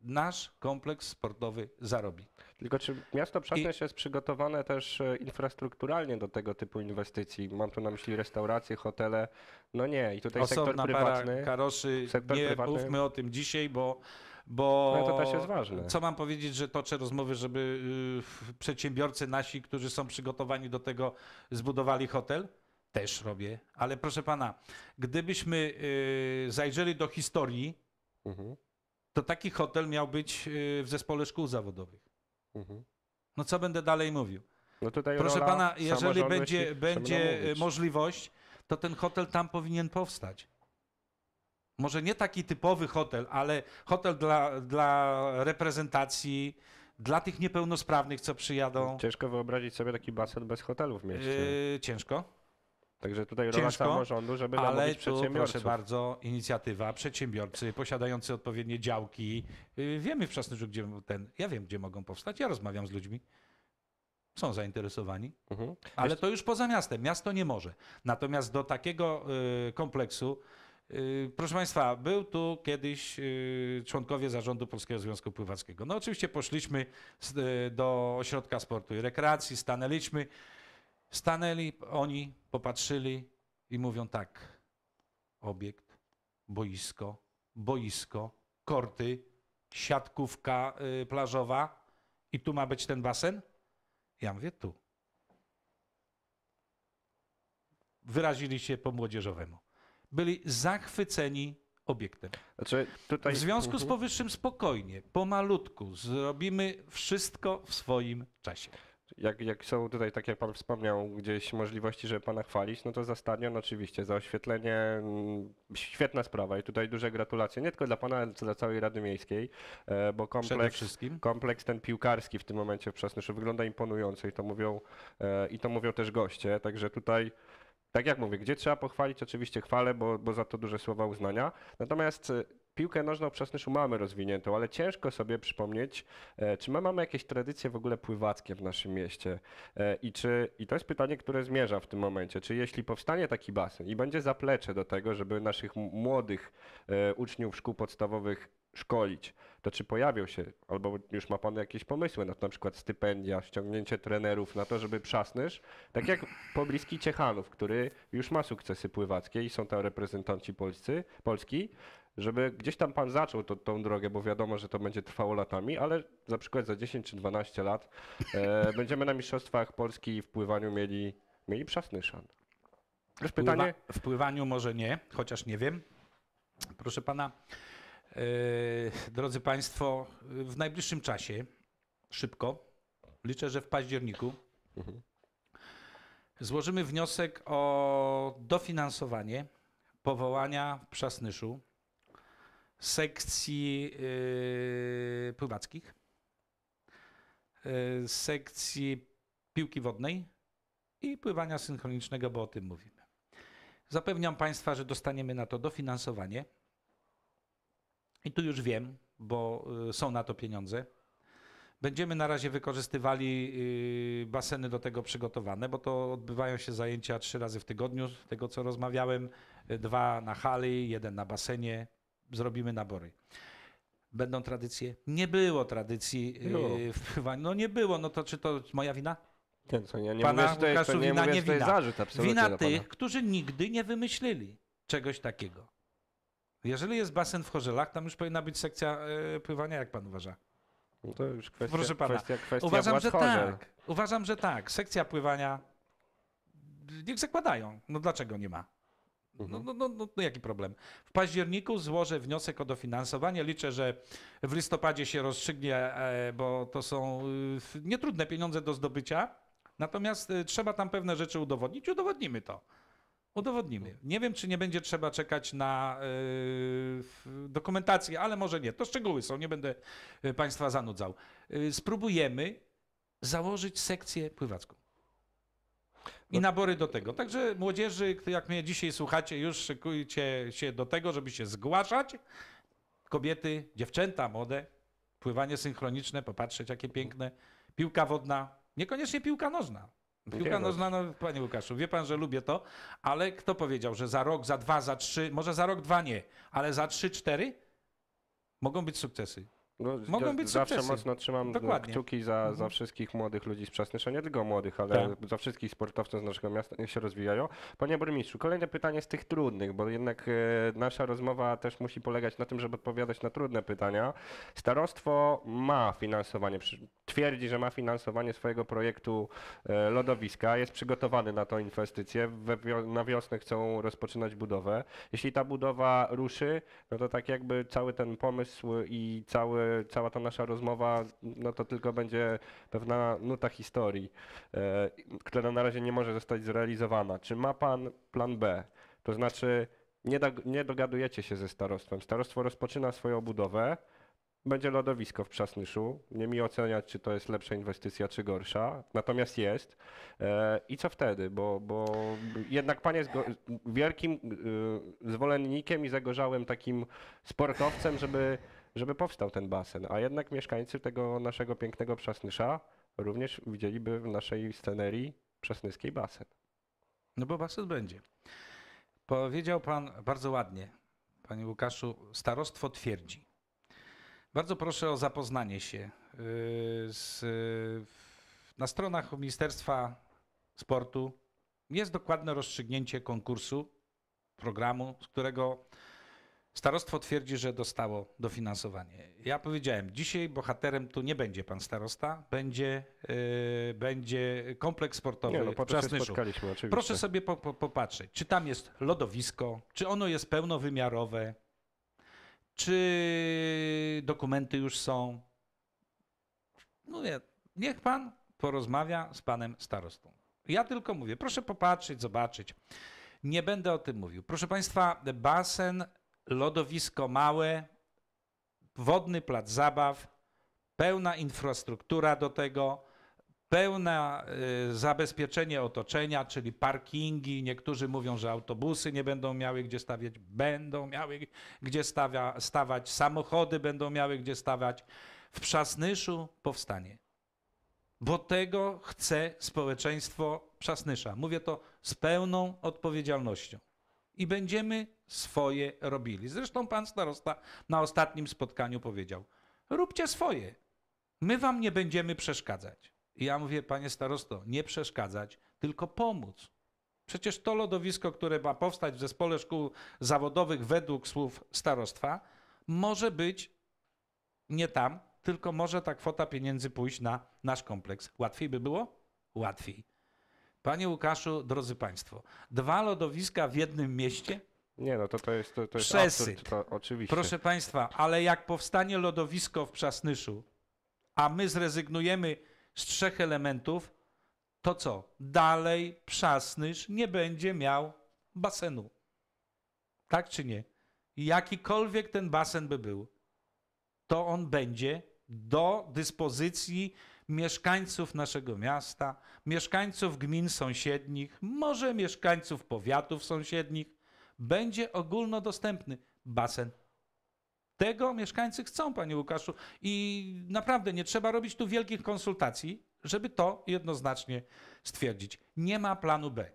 Nasz kompleks sportowy zarobi. Tylko czy miasto Przasnysz I... jest przygotowane też e, infrastrukturalnie do tego typu inwestycji? Mam tu na myśli restauracje, hotele. No nie, i tutaj Osobna sektor prywatny. Para karoszy, sektor nie prywatny. mówmy o tym dzisiaj, bo bo no to też jest ważne. co mam powiedzieć, że toczę rozmowy, żeby yy, przedsiębiorcy nasi, którzy są przygotowani do tego, zbudowali hotel? Też robię, ale proszę pana, gdybyśmy yy, zajrzeli do historii, mhm. to taki hotel miał być yy, w zespole szkół zawodowych. Mhm. No co będę dalej mówił? No Proszę pana, jeżeli będzie, będzie możliwość, to ten hotel tam powinien powstać. Może nie taki typowy hotel, ale hotel dla, dla reprezentacji, dla tych niepełnosprawnych, co przyjadą. Ciężko wyobrazić sobie taki basen bez hotelu w mieście. Yy, ciężko. Także tutaj rola samorządu, żeby ale namówić tu, proszę bardzo, inicjatywa, przedsiębiorcy posiadający odpowiednie działki. Y, wiemy w Przasnyżu, gdzie ten, ja wiem, gdzie mogą powstać, ja rozmawiam z ludźmi. Są zainteresowani, Mhm. ale to już poza miastem. Miasto nie może. Natomiast do takiego y, kompleksu, y, proszę Państwa, był tu kiedyś członkowie zarządu Polskiego Związku Pływackiego. No oczywiście poszliśmy do ośrodka sportu i rekreacji, stanęliśmy. Stanęli oni, popatrzyli i mówią tak. Obiekt, boisko, boisko, korty, siatkówka y, plażowa i tu ma być ten basen? Ja mówię tu. Wyrazili się po młodzieżowemu. Byli zachwyceni obiektem. Znaczy, tutaj... W związku z mhm. powyższym spokojnie, pomalutku, zrobimy wszystko w swoim czasie jak, jak są tutaj, tak jak Pan wspomniał, gdzieś możliwości, żeby Pana chwalić, no to za stadion oczywiście, za oświetlenie mm, świetna sprawa i tutaj duże gratulacje, nie tylko dla Pana, ale dla całej Rady Miejskiej, e, bo kompleks, kompleks ten piłkarski w tym momencie w Przasnyszu wygląda imponująco i to mówią, e, i to mówią też goście, także tutaj tak jak mówię, gdzie trzeba pochwalić, oczywiście chwalę, bo, bo za to duże słowa uznania. Natomiast e, piłkę nożną w nyszu mamy rozwiniętą, ale ciężko sobie przypomnieć, e, czy my mamy jakieś tradycje w ogóle pływackie w naszym mieście e, i czy, i to jest pytanie, które zmierza w tym momencie, czy jeśli powstanie taki basen i będzie zaplecze do tego, żeby naszych młodych e, uczniów szkół podstawowych szkolić, to czy pojawią się, albo już ma Pan jakieś pomysły na, na przykład stypendia, ściągnięcie trenerów na to, żeby Przasnysz, tak jak pobliski Ciechanów, który już ma sukcesy pływackie i są tam reprezentanci Polscy, Polski, żeby gdzieś tam pan zaczął to, tą drogę, bo wiadomo, że to będzie trwało latami, ale na przykład za 10 czy 12 lat e, *laughs* będziemy na Mistrzostwach Polski w pływaniu mieli, mieli przasny szan. Wpływa, pytanie... W pływaniu może nie, chociaż nie wiem. Proszę pana, e, drodzy państwo, w najbliższym czasie, szybko, liczę, że w październiku, mhm. złożymy wniosek o dofinansowanie powołania w Przasnyszu sekcji yy, pływackich, yy, sekcji piłki wodnej i pływania synchronicznego, bo o tym mówimy. Zapewniam Państwa, że dostaniemy na to dofinansowanie. I tu już wiem, bo y, są na to pieniądze. Będziemy na razie wykorzystywali y, baseny do tego przygotowane, bo to odbywają się zajęcia trzy razy w tygodniu, z tego co rozmawiałem. Dwa na hali, jeden na basenie, zrobimy nabory. Będą tradycje? Nie było tradycji no. Y, wpływania. No nie było, no to czy to moja wina? Pan co, ja nie pana mówię, to jest, Łukaszu, to nie wina, mówię, nie wina. zarzut Wina tych, którzy nigdy nie wymyślili czegoś takiego. Jeżeli jest basen w Chorzelach, tam już powinna być sekcja y, pływania, jak pan uważa? No to już kwestia, Proszę pana. kwestia, kwestia Uważam, że tak. Uważam, że tak. Sekcja pływania niech zakładają. No dlaczego nie ma? No, mhm. no, no, no, no, jaki problem? W październiku złożę wniosek o dofinansowanie. Liczę, że w listopadzie się rozstrzygnie, e, bo to są y, nietrudne pieniądze do zdobycia. Natomiast y, trzeba tam pewne rzeczy udowodnić. Udowodnimy to. Udowodnimy. Mhm. Nie wiem, czy nie będzie trzeba czekać na y, dokumentację, ale może nie. To szczegóły są, nie będę Państwa zanudzał. spróbujemy założyć sekcję pływacką i tak. nabory do tego. Także młodzieży, jak mnie dzisiaj słuchacie, już szykujcie się do tego, żeby się zgłaszać. Kobiety, dziewczęta młode, pływanie synchroniczne, popatrzeć jakie piękne, piłka wodna, niekoniecznie piłka nożna. Piłka nożna, no, panie Łukaszu, wie pan, że lubię to, ale kto powiedział, że za rok, za dwa, za trzy, może za rok, dwa nie, ale za trzy, cztery mogą być sukcesy. No, Mogą być zawsze sukcesy. mocno trzymam Dokładnie. kciuki za, mhm. za wszystkich młodych ludzi z Przasnysza, nie tylko młodych, ale tak. za wszystkich sportowców z naszego miasta, niech się rozwijają. Panie burmistrzu, kolejne pytanie z tych trudnych, bo jednak e, nasza rozmowa też musi polegać na tym, żeby odpowiadać na trudne pytania. Starostwo ma finansowanie, twierdzi, że ma finansowanie swojego projektu e, lodowiska, jest przygotowany na tą inwestycję, We, na wiosnę chcą rozpoczynać budowę. Jeśli ta budowa ruszy, no to tak jakby cały ten pomysł i cały cała ta nasza rozmowa, no to tylko będzie pewna nuta historii, e, która na razie nie może zostać zrealizowana. Czy ma pan plan B? To znaczy, nie, dogadujecie się ze starostwem. Starostwo rozpoczyna swoją budowę, będzie lodowisko w Przasnyszu. Nie mi oceniać, czy to jest lepsza inwestycja, czy gorsza. Natomiast jest. E, I co wtedy? Bo, bo jednak pan jest wielkim e, zwolennikiem i zagorzałym takim sportowcem, żeby żeby powstał ten basen, a jednak mieszkańcy tego naszego pięknego Przasnysza również widzieliby w naszej scenerii przasnyskiej basen. No bo basen będzie. Powiedział pan bardzo ładnie, panie Łukaszu, starostwo twierdzi. Bardzo proszę o zapoznanie się y, z, na stronach Ministerstwa Sportu jest dokładne rozstrzygnięcie konkursu, programu, z którego Starostwo twierdzi, że dostało dofinansowanie. Ja powiedziałem, dzisiaj bohaterem tu nie będzie pan starosta, będzie, yy, będzie kompleks sportowy nie, no, Wczasny Żuk. Proszę sobie po, po, popatrzeć, czy tam jest lodowisko, czy ono jest pełnowymiarowe, czy dokumenty już są. No niech pan porozmawia z panem starostą. Ja tylko mówię, proszę popatrzeć, zobaczyć. Nie będę o tym mówił. Proszę Państwa, basen lodowisko małe, wodny plac zabaw, pełna infrastruktura do tego, pełne y, zabezpieczenie otoczenia, czyli parkingi. Niektórzy mówią, że autobusy nie będą miały gdzie stawiać, będą miały gdzie stawia, stawać, samochody będą miały gdzie stawać. W Przasnyszu powstanie. Bo tego chce społeczeństwo Przasnysza. Mówię to z pełną odpowiedzialnością i będziemy swoje robili. Zresztą pan starosta na ostatnim spotkaniu powiedział: róbcie swoje, my wam nie będziemy przeszkadzać. I ja mówię, panie starosto, nie przeszkadzać, tylko pomóc. Przecież to lodowisko, które ma powstać w zespole szkół zawodowych według słów starostwa, może być nie tam, tylko może ta kwota pieniędzy pójść na nasz kompleks. Łatwiej by było? Łatwiej. Panie Łukaszu, drodzy Państwo, dwa lodowiska w jednym mieście? Nie, no to, to jest, to, to jest absurd, to oczywiście. Proszę Państwa, ale jak powstanie lodowisko w Przasnyszu, a my zrezygnujemy z trzech elementów, to co? Dalej Przasnysz nie będzie miał basenu. Tak czy nie? Jakikolwiek ten basen by był, to on będzie do dyspozycji mieszkańców naszego miasta, mieszkańców gmin sąsiednich, może mieszkańców powiatów sąsiednich, będzie ogólnodostępny basen. Tego mieszkańcy chcą, panie Łukaszu, i naprawdę nie trzeba robić tu wielkich konsultacji, żeby to jednoznacznie stwierdzić. Nie ma planu B.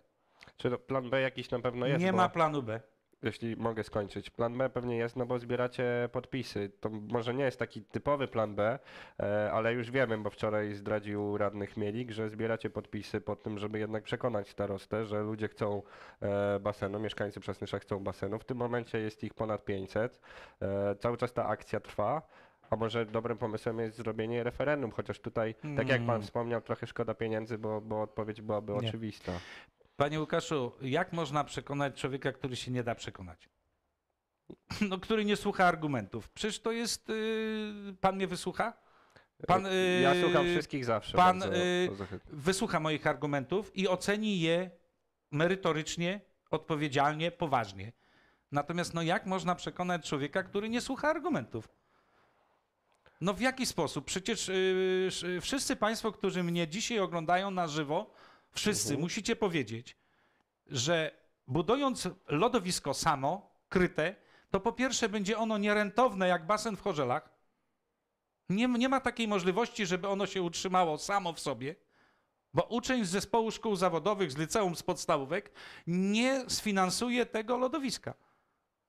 Czy plan B jakiś na pewno jest? Nie bo... ma planu B jeśli mogę skończyć. Plan B pewnie jest, no bo zbieracie podpisy. To może nie jest taki typowy plan B, e, ale już wiemy, bo wczoraj zdradził Radny Chmielik, że zbieracie podpisy pod tym, żeby jednak przekonać starostę, że ludzie chcą e, basenu, mieszkańcy Przesnysza chcą basenu. W tym momencie jest ich ponad 500. E, cały czas ta akcja trwa. A może dobrym pomysłem jest zrobienie referendum, chociaż tutaj, tak jak pan mm. wspomniał, trochę szkoda pieniędzy, bo, bo odpowiedź byłaby nie. oczywista. Panie Łukaszu, jak można przekonać człowieka, który się nie da przekonać? *laughs* No, który nie słucha argumentów. Przecież to jest. Yy, pan mnie wysłucha? Pan, yy, ja y, słucham wszystkich zawsze. Pan bardzo, yy, wysłucha moich argumentów i oceni je merytorycznie, odpowiedzialnie, poważnie. Natomiast no, jak można przekonać człowieka, który nie słucha argumentów? No w jaki sposób? Przecież y, wszyscy Państwo, którzy mnie dzisiaj oglądają na żywo, Wszyscy mhm. musicie powiedzieć, że budując lodowisko samo, kryte, to po pierwsze będzie ono nierentowne jak basen w Chorzelach. Nie, nie ma takiej możliwości, żeby ono się utrzymało samo w sobie, bo uczeń z zespołu szkół zawodowych, z liceum, z podstawówek nie sfinansuje tego lodowiska.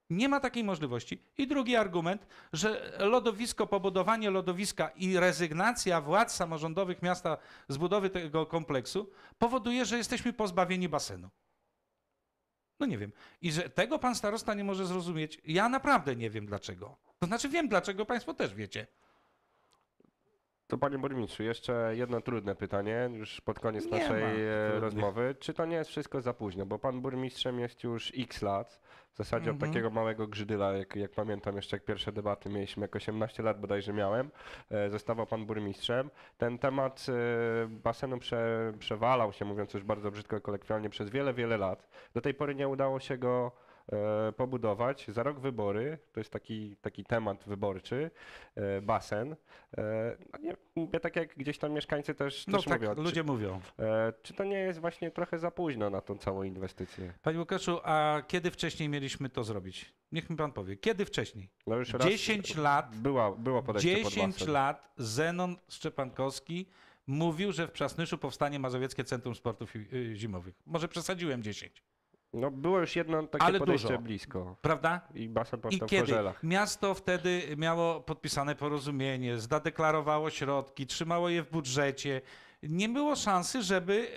Nie ma takiej możliwości. I drugi argument, że lodowisko, pobudowanie lodowiska i rezygnacja władz samorządowych miasta z budowy tego kompleksu powoduje, że jesteśmy pozbawieni basenu. No nie wiem. I że tego pan starosta nie może zrozumieć. Ja naprawdę nie wiem dlaczego. To znaczy wiem dlaczego, państwo też wiecie. To panie burmistrzu, jeszcze jedno trudne pytanie, już pod koniec Nie naszej e, rozmowy. Czy to nie jest wszystko za późno? Bo pan burmistrzem jest już x lat, w zasadzie od mhm. takiego małego grzydyla, jak, jak pamiętam jeszcze jak pierwsze debaty mieliśmy, jak 18 lat bodajże miałem, e, zostawał pan burmistrzem. Ten temat e, basenu prze, przewalał się, mówiąc już bardzo brzydko i kolekwialnie, przez wiele, wiele lat. Do tej pory nie udało się go E, pobudować za rok wybory, to jest taki, taki temat wyborczy, e, basen. E, no nie, ja tak jak gdzieś tam mieszkańcy też, no też tak, mówią. ludzie czy, mówią. Czy to nie jest właśnie trochę za późno na tą całą inwestycję? Panie Łukaszu, a kiedy wcześniej mieliśmy to zrobić? Niech mi pan powie, kiedy wcześniej? No już 10 lat. Była, było podejście 10 pod lat Zenon Szczepankowski mówił, że w Przasnyszu powstanie Mazowieckie Centrum Sportów y, Zimowych. Może przesadziłem 10. No było już jedno takie Ale podejście dużo. blisko. Prawda? I basen I kiedy? Miasto wtedy miało podpisane porozumienie, zadeklarowało środki, trzymało je w budżecie. Nie było szansy, żeby y,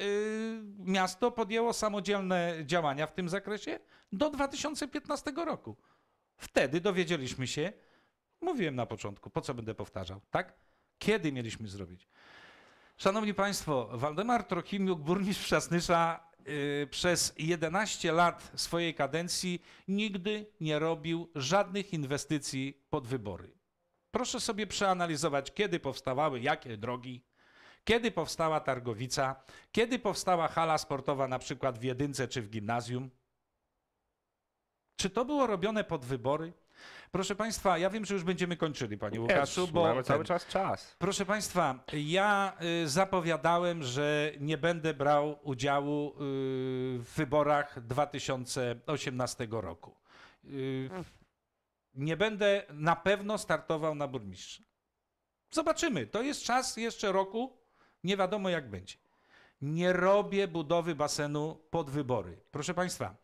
miasto podjęło samodzielne działania w tym zakresie do 2015 roku. Wtedy dowiedzieliśmy się, mówiłem na początku, po co będę powtarzał, tak? Kiedy mieliśmy zrobić? Szanowni Państwo, Waldemar Trochimiuk, burmistrz Przasnysza, Y, przez 11 lat swojej kadencji nigdy nie robił żadnych inwestycji pod wybory. Proszę sobie przeanalizować, kiedy powstawały jakie drogi, kiedy powstała targowica, kiedy powstała hala sportowa, na przykład w jedynce czy w gimnazjum. Czy to było robione pod wybory? Proszę Państwa, ja wiem, że już będziemy kończyli, Panie Łukaszu, bo mamy cały czas czas. Proszę Państwa, ja y, zapowiadałem, że nie będę brał udziału y, w wyborach 2018 roku. Y, nie będę na pewno startował na burmistrza. Zobaczymy. To jest czas jeszcze roku. Nie wiadomo, jak będzie. Nie robię budowy basenu pod wybory. Proszę Państwa,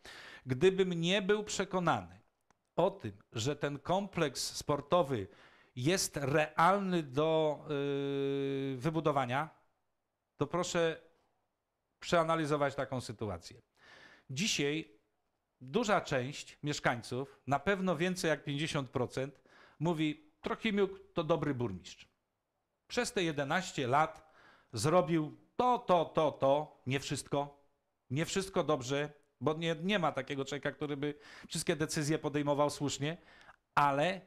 gdybym nie był przekonany, o tym, że ten kompleks sportowy jest realny do yy, wybudowania, to proszę przeanalizować taką sytuację. Dzisiaj duża część mieszkańców, na pewno więcej jak 50%, mówi: Trochimiuk to dobry burmistrz. Przez te 11 lat zrobił to, to, to, to, nie wszystko, nie wszystko dobrze, bo nie, nie ma takiego człowieka, który by wszystkie decyzje podejmował słusznie, ale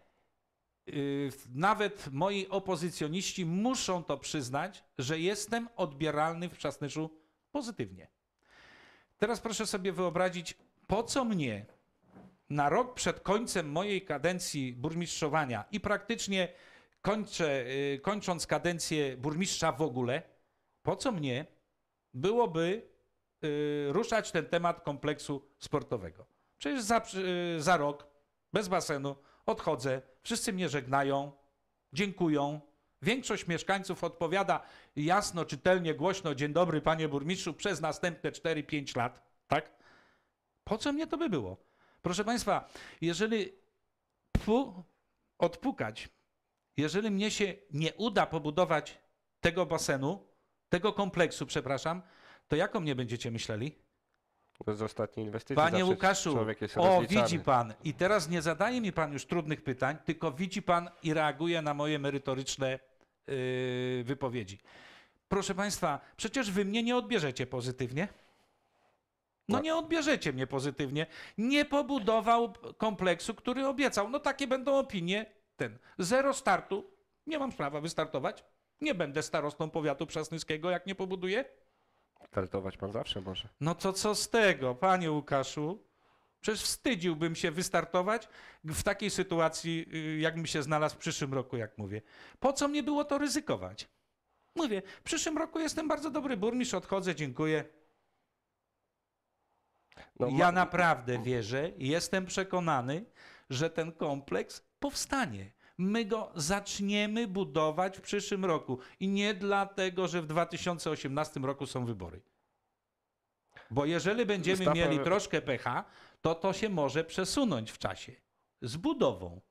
yy, nawet moi opozycjoniści muszą to przyznać, że jestem odbieralny w Czasnyszu pozytywnie. Teraz proszę sobie wyobrazić, po co mnie na rok przed końcem mojej kadencji burmistrzowania i praktycznie kończę, y, kończąc kadencję burmistrza w ogóle, po co mnie byłoby Y, ruszać ten temat kompleksu sportowego. Przecież za, y, za rok bez basenu odchodzę, wszyscy mnie żegnają, dziękują. Większość mieszkańców odpowiada jasno, czytelnie, głośno: Dzień dobry, panie burmistrzu, przez następne 4-5 lat. Tak? Po co mnie to by było? Proszę państwa, jeżeli pfu, odpukać, jeżeli mnie się nie uda pobudować tego basenu, tego kompleksu, przepraszam, to jak o mnie będziecie myśleli? Z ostatniej inwestycji Panie Łukaszu, o widzi pan i teraz nie zadaje mi pan już trudnych pytań, tylko widzi pan i reaguje na moje merytoryczne yy, wypowiedzi. Proszę państwa, przecież wy mnie nie odbierzecie pozytywnie. No tak. nie odbierzecie mnie pozytywnie. Nie pobudował kompleksu, który obiecał. No takie będą opinie. Ten. Zero startu. Nie mam prawa wystartować. Nie będę starostą powiatu przasnyskiego, jak nie pobuduję. Tartować pan zawsze może. No to co z tego, panie Łukaszu? Przecież wstydziłbym się wystartować w takiej sytuacji, y, jakbym się znalazł w przyszłym roku, jak mówię. Po co mnie było to ryzykować? Mówię, w przyszłym roku jestem bardzo dobry burmistrz, odchodzę, dziękuję. No, ja ma... naprawdę wierzę i jestem przekonany, że ten kompleks powstanie my go zaczniemy budować w przyszłym roku. I nie dlatego, że w 2018 roku są wybory. Bo jeżeli będziemy mieli troszkę pecha, to to się może przesunąć w czasie z budową.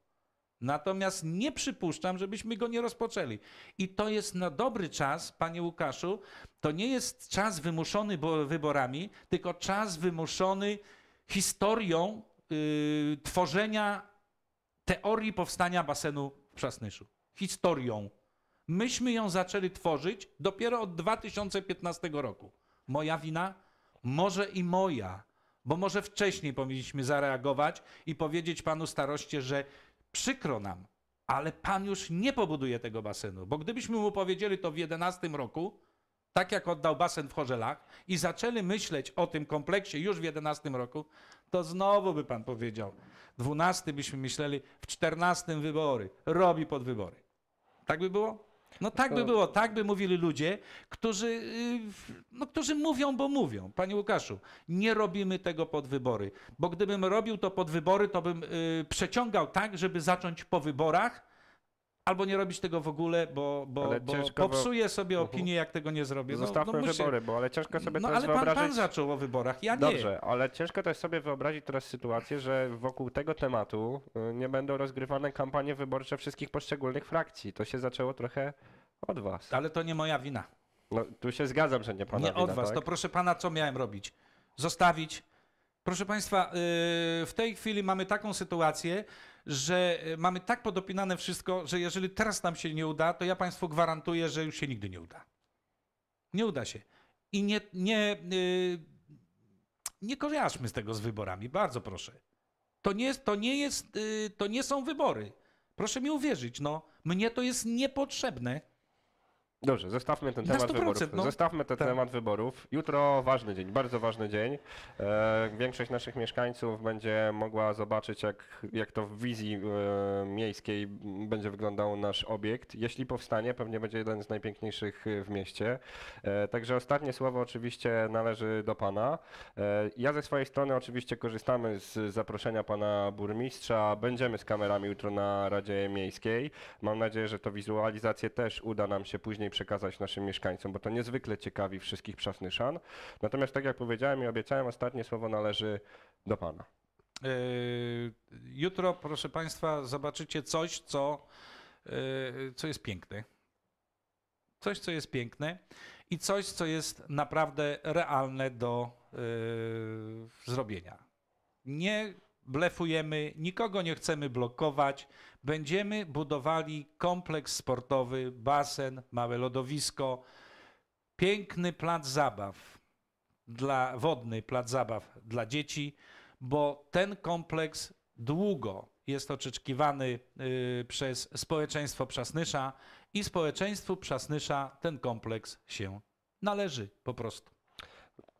Natomiast nie przypuszczam, żebyśmy go nie rozpoczęli. I to jest na dobry czas, panie Łukaszu. To nie jest czas wymuszony wyborami, tylko czas wymuszony historią yy, tworzenia teorii powstania basenu w Przasnyszu. Historią. Myśmy ją zaczęli tworzyć dopiero od 2015 roku. Moja wina? Może i moja, bo może wcześniej powinniśmy zareagować i powiedzieć panu staroście, że przykro nam, ale pan już nie pobuduje tego basenu, bo gdybyśmy mu powiedzieli to w 2011 roku, tak jak oddał basen w Chorzelach i zaczęli myśleć o tym kompleksie już w 2011 roku, to znowu by pan powiedział. Dwunasty byśmy myśleli, w czternastym wybory, robi podwybory. Tak by było? No tak by było, tak by mówili ludzie, którzy, y, no, którzy mówią, bo mówią. Panie Łukaszu, nie robimy tego pod wybory, bo gdybym robił to pod wybory, to bym y, przeciągał tak, żeby zacząć po wyborach, albo nie robić tego w ogóle, bo, bo, bo popsuję sobie opinię, jak tego nie zrobię. No, Zostawmy no, wybory, bo ale ciężko sobie no, teraz ale pan, wyobrazić... pan zaczął o wyborach, ja nie. Dobrze, ale ciężko też sobie wyobrazić teraz sytuację, że wokół tego tematu y, nie będą rozgrywane kampanie wyborcze wszystkich poszczególnych frakcji. To się zaczęło trochę od was. Ale to nie moja wina. No, tu się zgadzam, że nie pana Nie wina, od was, tak? to proszę pana, co miałem robić? Zostawić? Proszę państwa, yy, w tej chwili mamy taką sytuację, że e, mamy tak podopinane wszystko, że jeżeli teraz nam się nie uda, to ja Państwu gwarantuję, że już się nigdy nie uda. Nie uda się. I nie, nie, yy, nie kojarzmy z tego z wyborami, bardzo proszę. To nie, jest, to, nie jest, yy, to nie są wybory. Proszę mi uwierzyć, no, mnie to jest niepotrzebne. Dobrze, zostawmy ten temat wyborów. No. Zostawmy ten tak. temat wyborów. Jutro ważny dzień, bardzo ważny dzień. E, większość naszych mieszkańców będzie mogła zobaczyć, jak, jak to w wizji e, miejskiej będzie wyglądał nasz obiekt. Jeśli powstanie, pewnie będzie jeden z najpiękniejszych e, w mieście. E, także ostatnie słowo oczywiście należy do Pana. E, ja ze swojej strony oczywiście korzystamy z zaproszenia Pana Burmistrza. Będziemy z kamerami jutro na Radzie Miejskiej. Mam nadzieję, że to wizualizację też uda nam się później później przekazać naszym mieszkańcom, bo to niezwykle ciekawi wszystkich przafnyszan. Natomiast tak jak powiedziałem i obiecałem, ostatnie słowo należy do Pana. E, jutro, proszę Państwa, zobaczycie coś, co, e, co jest piękne. Coś, co jest piękne i coś, co jest naprawdę realne do e, zrobienia. Nie blefujemy, nikogo nie chcemy blokować. Będziemy budowali kompleks sportowy, basen, małe lodowisko, piękny plac zabaw dla wodny plac zabaw dla dzieci, bo ten kompleks długo jest oczekiwany y, przez społeczeństwo Przasnysza i społeczeństwu Przasnysza ten kompleks się należy po prostu.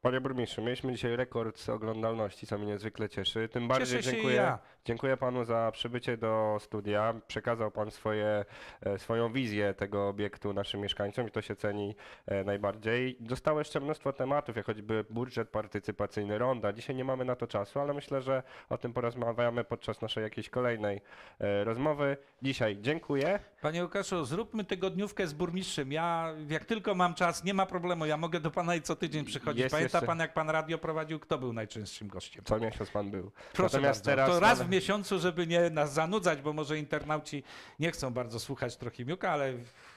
Panie burmistrzu, mieliśmy dzisiaj rekord oglądalności, co mnie niezwykle cieszy. Tym bardziej Cieszę dziękuję. Ja. Dziękuję panu za przybycie do studia. Przekazał pan swoje, e, swoją wizję tego obiektu naszym mieszkańcom i to się ceni e, najbardziej. Zostało jeszcze mnóstwo tematów, jak choćby budżet partycypacyjny ronda. Dzisiaj nie mamy na to czasu, ale myślę, że o tym porozmawiamy podczas naszej jakiejś kolejnej e, rozmowy. Dzisiaj dziękuję. Panie Łukaszu, zróbmy tygodniówkę z burmistrzem. Ja jak tylko mam czas, nie ma problemu. Ja mogę do pana i co tydzień przychodzić. Jest Pamięta jeszcze... pan, jak pan radio prowadził, kto był najczęstszym gościem? Co miesiąc pan był. Proszę Natomiast bardzo, teraz to raz w miesiącu, żeby nie nas zanudzać, bo może internauci nie chcą bardzo słuchać Trochimiuka, ale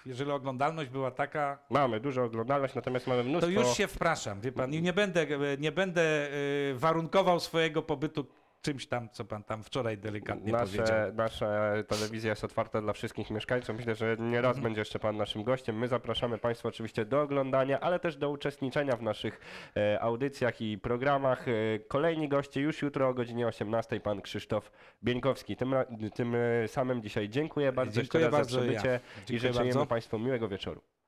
jeżeli oglądalność była taka... Mamy dużo oglądalność, natomiast mamy mnóstwo... To już się wpraszam, wie pan, i nie będę, nie będę y, warunkował swojego pobytu czymś tam, co pan tam wczoraj delikatnie nasze, powiedział. Nasza telewizja jest otwarta dla wszystkich mieszkańców. Myślę, że nie raz mhm. będzie jeszcze pan naszym gościem. My zapraszamy państwa oczywiście do oglądania, ale też do uczestniczenia w naszych e, audycjach i programach. E, kolejni goście już jutro o godzinie 18 pan Krzysztof Bieńkowski. Tym, tym e, samym dzisiaj dziękuję bardzo dziękuję bardzo za przybycie ja. i życzę państwu miłego wieczoru.